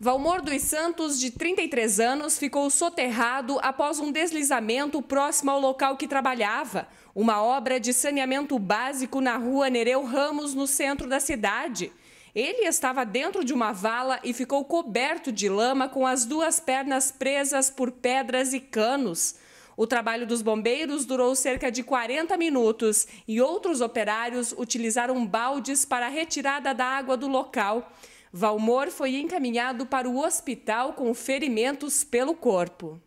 Valmor dos Santos, de 33 anos, ficou soterrado após um deslizamento próximo ao local que trabalhava. Uma obra de saneamento básico na rua Nereu Ramos, no centro da cidade. Ele estava dentro de uma vala e ficou coberto de lama com as duas pernas presas por pedras e canos. O trabalho dos bombeiros durou cerca de 40 minutos e outros operários utilizaram baldes para a retirada da água do local. Valmor foi encaminhado para o hospital com ferimentos pelo corpo.